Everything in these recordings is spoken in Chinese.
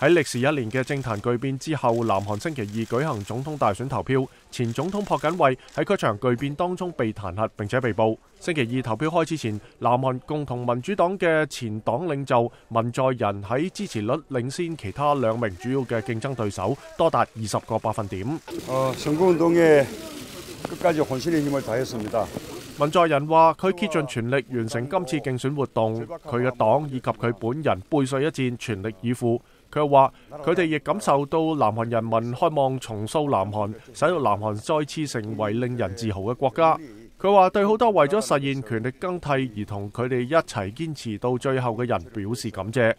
喺歷時一年嘅政壇巨變之後，南韓星期二舉行總統大選投票。前總統朴槿惠喺佢場巨變當中被彈劾並且被捕。星期二投票開始前，南韓共同民主黨嘅前黨領袖文在人喺支持率領先其他兩名主要嘅競爭對手多達二十個百分點。啊，運動嘅，要，文在人話：佢竭盡全力完成今次競選活動，佢嘅黨以及佢本人背水一戰，全力以赴。佢又話：佢哋亦感受到南韓人民渴望重塑南韓，使到南韓再次成為令人自豪嘅國家。佢話對好多為咗實現權力更替而同佢哋一齊堅持到最後嘅人表示感謝。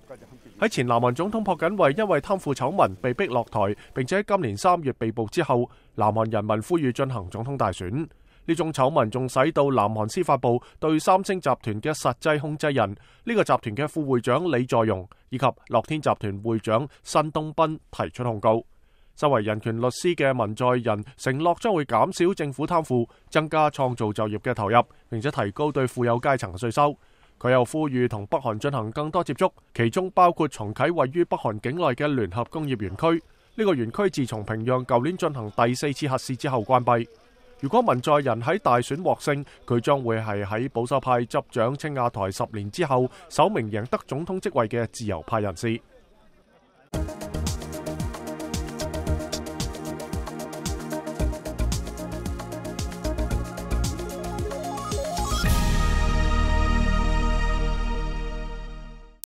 喺前南韓總統朴槿惠因為貪腐醜聞被逼落台，並且今年三月被捕之後，南韓人民呼籲進行總統大選。呢種醜聞仲使到南韓司法部對三星集團嘅實際控制人呢個集團嘅副會長李在容以及樂天集團會長申東斌提出控告。身為人權律師嘅文在寅承諾將會減少政府貪腐、增加創造就業嘅投入，並且提高對富有階層稅收。佢又呼籲同北韓進行更多接觸，其中包括重啟位於北韓境內嘅聯合工業園區。呢個園區自從平壤舊年進行第四次核試之後關閉。如果民在人喺大選獲勝，佢將會係喺保守派執掌青亞台十年之後，首名贏得總統職位嘅自由派人士。